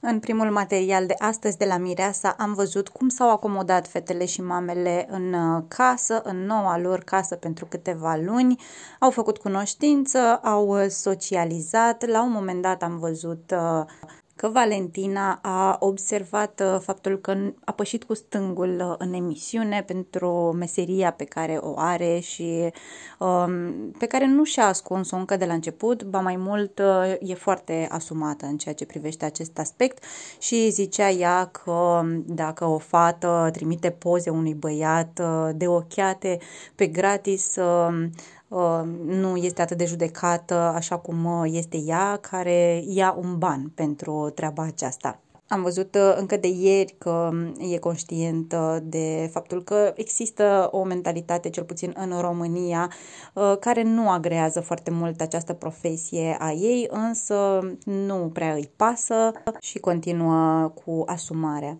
În primul material de astăzi de la Mireasa am văzut cum s-au acomodat fetele și mamele în uh, casă, în noua lor casă pentru câteva luni. Au făcut cunoștință, au uh, socializat, la un moment dat am văzut uh, că Valentina a observat uh, faptul că a pășit cu stângul uh, în emisiune pentru meseria pe care o are și um, pe care nu și-a ascuns-o încă de la început, ba mai mult uh, e foarte asumată în ceea ce privește acest aspect și zicea ea că um, dacă o fată trimite poze unui băiat de ochiate pe gratis, um, Uh, nu este atât de judecată așa cum uh, este ea, care ia un ban pentru treaba aceasta. Am văzut uh, încă de ieri că um, e conștient de faptul că există o mentalitate, cel puțin în România, care nu agrează foarte mult această profesie a ei, însă nu prea îi pasă și continuă cu asumarea.